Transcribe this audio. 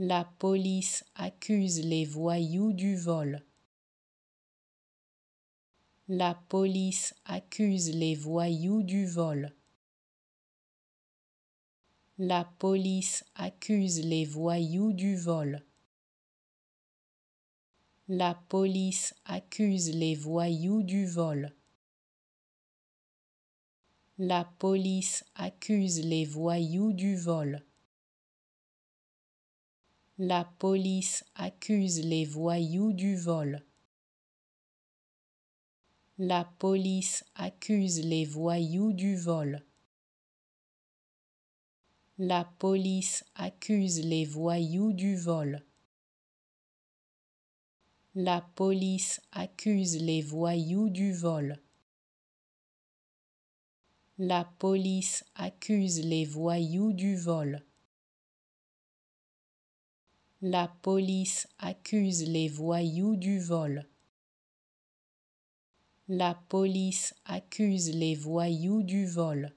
La police accuse les voyous du vol. La police accuse les voyous du vol. La police accuse les voyous du vol. La police accuse les voyous du vol. La police accuse les voyous du vol. La police accuse les voyous du vol. La police accuse les voyous du vol. La police accuse les voyous du vol. La police accuse les voyous du vol. La police accuse les voyous du vol. La police accuse les voyous du vol. La police accuse les voyous du vol.